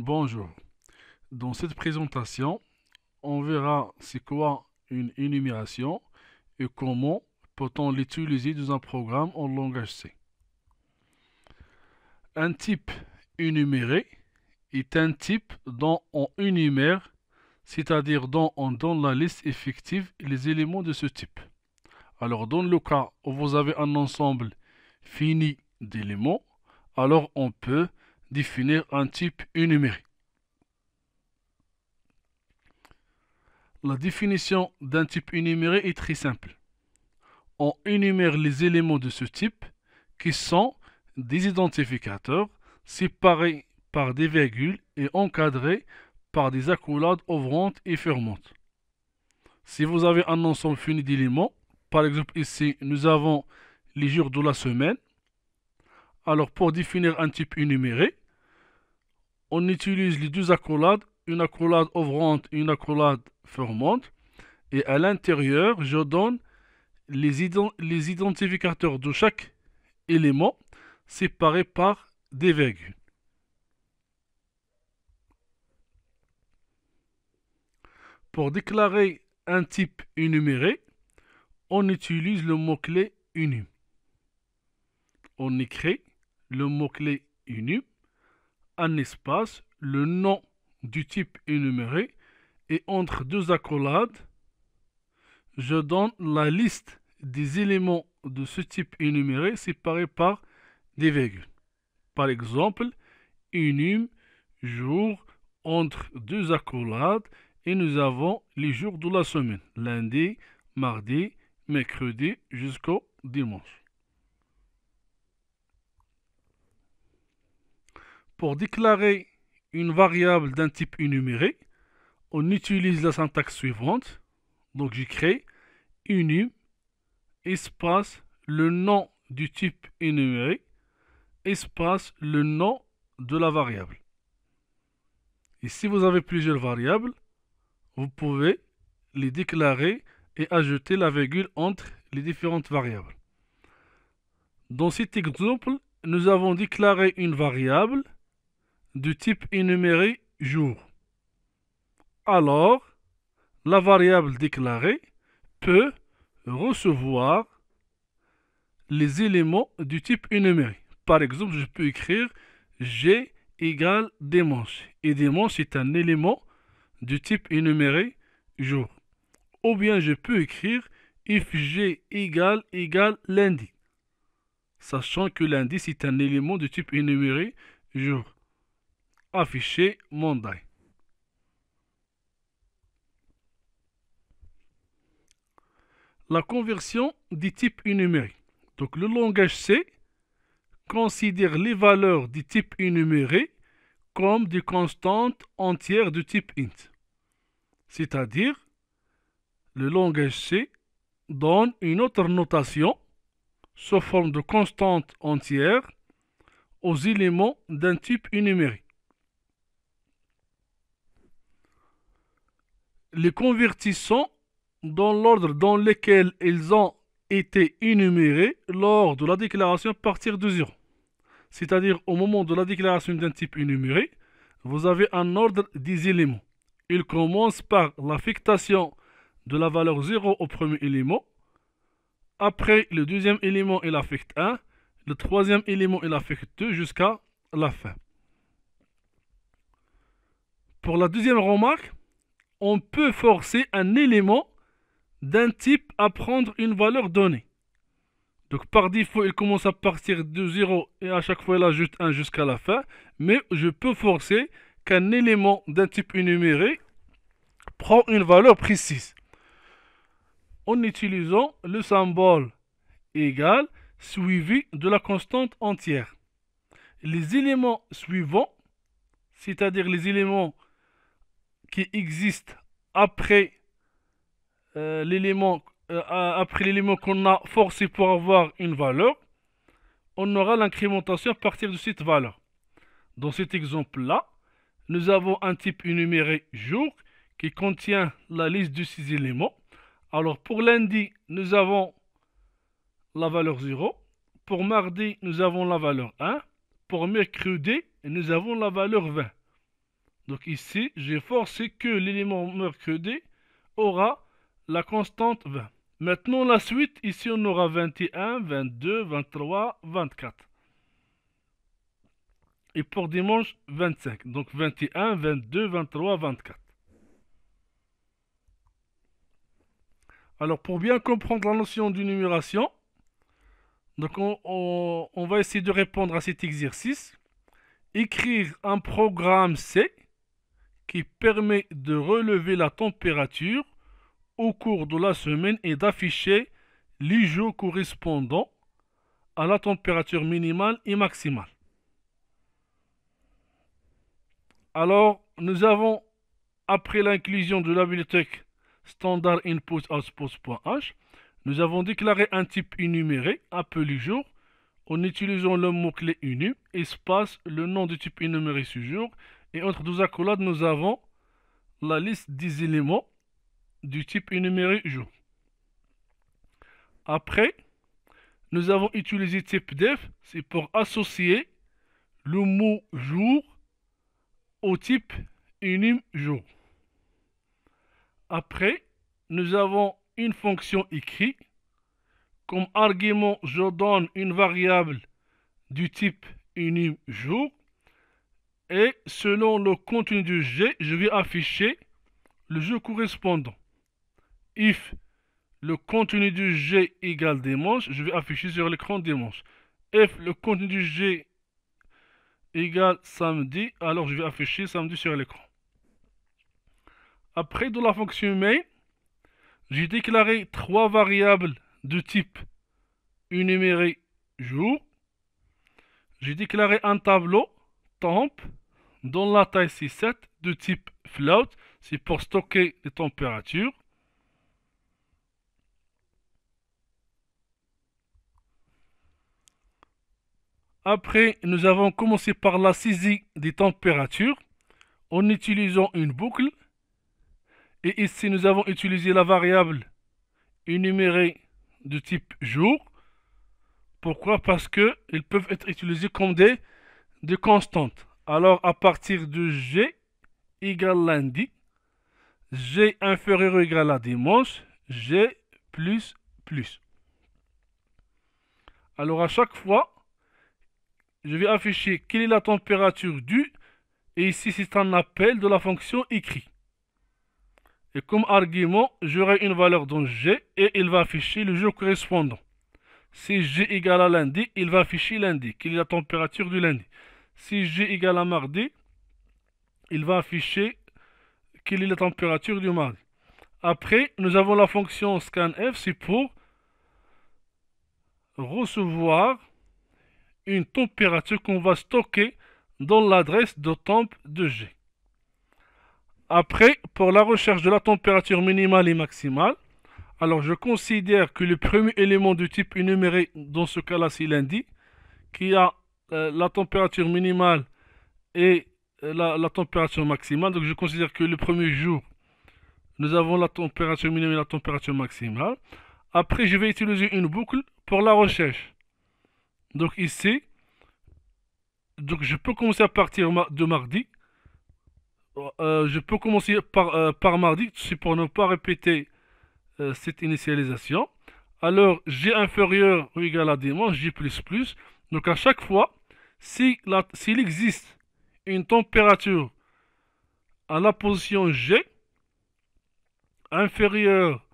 Bonjour. Dans cette présentation, on verra c'est quoi une énumération et comment peut-on l'utiliser dans un programme en langage C. Un type énuméré est un type dont on énumère, c'est-à-dire dont on donne la liste effective les éléments de ce type. Alors dans le cas où vous avez un ensemble fini d'éléments, alors on peut définir un type énuméré. La définition d'un type énuméré est très simple. On énumère les éléments de ce type qui sont des identificateurs séparés par des virgules et encadrés par des accolades ouvrantes et fermantes. Si vous avez un ensemble fini d'éléments, par exemple ici, nous avons les jours de la semaine, alors pour définir un type énuméré, on utilise les deux accolades, une accolade ouvrante et une accolade fermante. Et à l'intérieur, je donne les, identificateurs de chaque élément séparés par des virgules. Pour déclarer un type énuméré, on utilise le mot-clé unum. On écrit le mot-clé enum, un espace, le nom du type énuméré et entre deux accolades, je donne la liste des éléments de ce type énuméré séparés par des virgules. Par exemple, enum, jour, entre deux accolades, et nous avons les jours de la semaine, lundi, mardi, mercredi jusqu'au dimanche. Pour déclarer une variable d'un type énuméré, on utilise la syntaxe suivante. Donc crée unum espace le nom du type énuméré espace le nom de la variable. Et si vous avez plusieurs variables, vous pouvez les déclarer et ajouter la virgule entre les différentes variables. Dans cet exemple, nous avons déclaré une variable du type énuméré jour. Alors, la variable déclarée peut recevoir les éléments du type énuméré. Par exemple, je peux écrire G égale dimanche. Et dimanche est un élément du type énuméré jour. Ou bien je peux écrire if G égale égale lundi. Sachant que lundi est un élément du type énuméré jour afficher Monday. La conversion du type énuméré. Donc le langage C considère les valeurs du type énuméré comme des constantes entières du type int. C'est-à-dire, le langage C donne une autre notation sous forme de constante entière aux éléments d'un type énuméré. les convertissons dans l'ordre dans lequel ils ont été énumérés lors de la déclaration à partir de zéro. C'est-à-dire au moment de la déclaration d'un type énuméré, vous avez un ordre des éléments. Il commence par l'affectation de la valeur 0 au premier élément. Après, le deuxième élément, il affecte 1. Le troisième élément, il affecte 2 jusqu'à la fin. Pour la deuxième remarque, on peut forcer un élément d'un type à prendre une valeur donnée. Donc par défaut, il commence à partir de 0 et à chaque fois il ajoute 1 jusqu'à la fin. Mais je peux forcer qu'un élément d'un type énuméré prend une valeur précise. En utilisant le symbole égal suivi de la constante entière. Les éléments suivants, c'est-à-dire les éléments qui existe après euh, l'élément euh, après l'élément qu'on a forcé pour avoir une valeur, on aura l'incrémentation à partir de cette valeur. Dans cet exemple-là, nous avons un type énuméré jour qui contient la liste de ces éléments. Alors pour lundi, nous avons la valeur 0. Pour mardi, nous avons la valeur 1. Pour mercredi, nous avons la valeur 20. Donc ici, j'ai forcé que l'élément mercredi aura la constante 20. Maintenant, la suite, ici, on aura 21, 22, 23, 24. Et pour dimanche, 25. Donc 21, 22, 23, 24. Alors, pour bien comprendre la notion d'énumération, numération, donc on, on va essayer de répondre à cet exercice. Écrire un programme C qui permet de relever la température au cours de la semaine et d'afficher les jours correspondants à la température minimale et maximale. Alors, nous avons, après l'inclusion de la bibliothèque standard input-output.h, nous avons déclaré un type énuméré, appelé jour, en utilisant le mot-clé unu, espace, le nom du type énuméré ce jour, et entre deux accolades, nous avons la liste des éléments du type énuméré jour. Après, nous avons utilisé type def, c'est pour associer le mot jour au type énum jour. Après, nous avons une fonction écrit. Comme argument, je donne une variable du type énum jour et selon le contenu du G, je vais afficher le jeu correspondant. If le contenu du G égale dimanche, je vais afficher sur l'écran dimanche. If le contenu du G égale samedi, alors je vais afficher samedi sur l'écran. Après, dans la fonction main, j'ai déclaré trois variables de type énuméré jour. J'ai déclaré un tableau, temp, dans la taille 6 de type float, c'est pour stocker les températures. Après, nous avons commencé par la saisie des températures en utilisant une boucle. Et ici, nous avons utilisé la variable énumérée de type jour. Pourquoi Parce ils peuvent être utilisés comme des, des constantes. Alors à partir de G égale lundi, G inférieur ou égal à dimanche, G plus plus. Alors à chaque fois, je vais afficher quelle est la température du, et ici c'est un appel de la fonction écrit. Et comme argument, j'aurai une valeur dans G et il va afficher le jour correspondant. Si G égale à lundi, il va afficher lundi, quelle est la température du lundi. Si G égale à mardi, il va afficher quelle est la température du mardi. Après, nous avons la fonction scanf, c'est pour recevoir une température qu'on va stocker dans l'adresse de temp de G. Après, pour la recherche de la température minimale et maximale, alors je considère que le premier élément du type énuméré, dans ce cas-là c'est lundi, qui a euh, la température minimale et euh, la, température maximale. Donc je considère que le premier jour, nous avons la température minimale et la température maximale. Après, je vais utiliser une boucle pour la recherche. Donc ici, donc je peux commencer à partir de mardi. Euh, je peux commencer par, par mardi, c'est pour ne pas répéter cette initialisation. Alors, j'ai inférieur ou égal à dimanche, plus Donc à chaque fois, s'il existe une température à la position G inférieure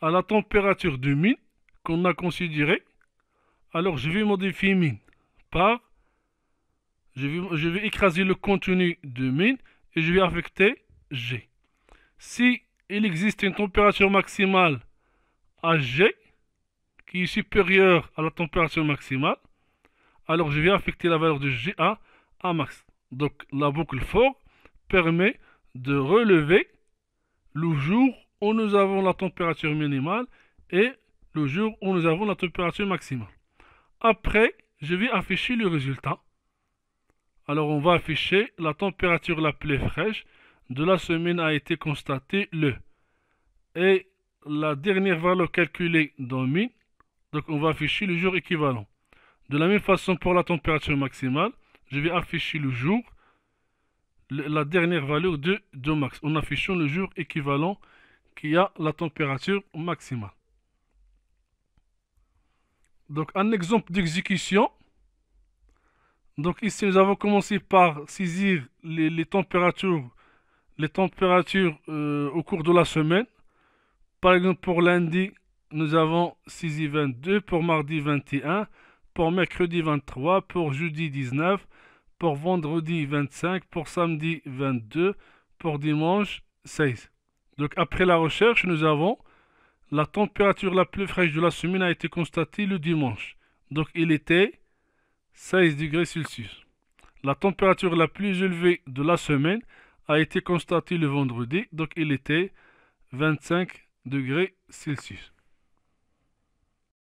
à la température de mine qu'on a considérée, alors je vais modifier mine par, je vais, écraser le contenu de mine et je vais affecter G. Si il existe une température maximale à G qui est supérieure à la température maximale, alors je vais affecter la valeur de GA à max. Donc la boucle for permet de relever le jour où nous avons la température minimale et le jour où nous avons la température maximale. Après, je vais afficher le résultat. Alors on va afficher la température la plus fraîche de la semaine a été constatée le. Et la dernière valeur calculée dans min, Donc on va afficher le jour équivalent. De la même façon, pour la température maximale, je vais afficher le jour, la dernière valeur de, de max, en affichant le jour équivalent qui a la température maximale. Donc, un exemple d'exécution. Donc ici, nous avons commencé par saisir les, températures, euh, au cours de la semaine. Par exemple, pour lundi, nous avons saisi 22, pour mardi 21, pour mercredi 23, pour jeudi 19, pour vendredi 25, pour samedi 22, pour dimanche 16. Donc après la recherche, nous avons la température la plus fraîche de la semaine a été constatée le dimanche. Donc il était 16 degrés Celsius. La température la plus élevée de la semaine a été constatée le vendredi. Donc il était 25 degrés Celsius.